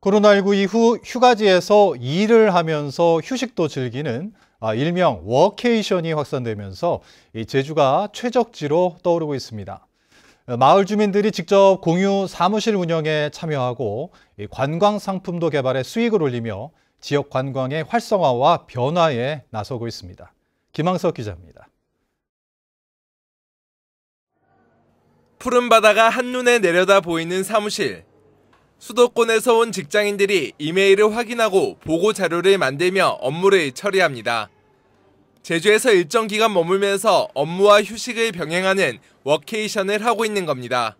코로나19 이후 휴가지에서 일을 하면서 휴식도 즐기는 아, 일명 워케이션이 확산되면서 제주가 최적지로 떠오르고 있습니다. 마을 주민들이 직접 공유 사무실 운영에 참여하고 관광 상품도 개발해 수익을 올리며 지역 관광의 활성화와 변화에 나서고 있습니다. 김항석 기자입니다. 푸른 바다가 한눈에 내려다 보이는 사무실. 수도권에서 온 직장인들이 이메일을 확인하고 보고 자료를 만들며 업무를 처리합니다. 제주에서 일정 기간 머물면서 업무와 휴식을 병행하는 워케이션을 하고 있는 겁니다.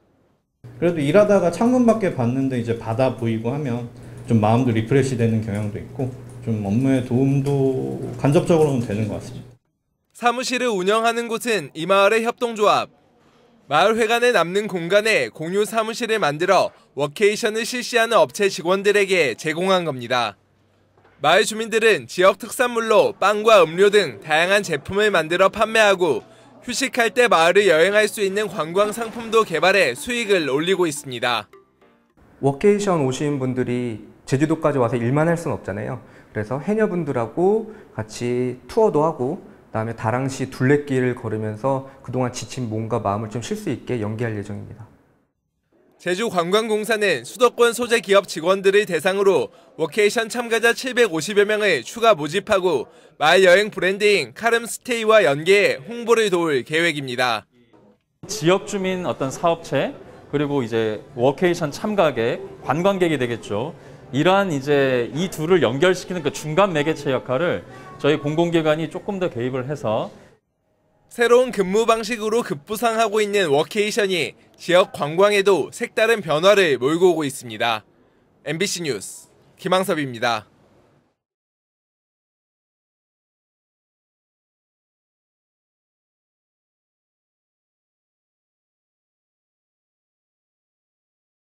그래도 일하다가 창문 밖에 봤는데 이제 바다 보이고 하면 좀 마음도 리프레시 되는 경향도 있고 좀 업무에 도움도 간접적으로는 되는 것 같습니다. 사무실을 운영하는 곳은 이마을의 협동조합 마을회관에 남는 공간에 공유 사무실을 만들어 워케이션을 실시하는 업체 직원들에게 제공한 겁니다. 마을 주민들은 지역 특산물로 빵과 음료 등 다양한 제품을 만들어 판매하고 휴식할 때 마을을 여행할 수 있는 관광 상품도 개발해 수익을 올리고 있습니다. 워케이션 오신 분들이 제주도까지 와서 일만 할 수는 없잖아요. 그래서 해녀분들하고 같이 투어도 하고 다음에 다랑시 둘레길을 걸으면서 그동안 지친 몸과 마음을 좀 쉴 수 있게 연기할 예정입니다. 제주관광공사는 수도권 소재 기업 직원들을 대상으로 워케이션 참가자 750여 명을 추가 모집하고 마을 여행 브랜드인 카름스테이와 연계해 홍보를 도울 계획입니다. 지역 주민 어떤 사업체 그리고 이제 워케이션 참가객, 관광객이 되겠죠. 이러한 이제 이 둘을 연결시키는 그 중간 매개체 역할을 저희 공공기관이 조금 더 개입을 해서 새로운 근무 방식으로 급부상하고 있는 워케이션이 지역 관광에도 색다른 변화를 몰고 오고 있습니다. MBC 뉴스 김항섭입니다.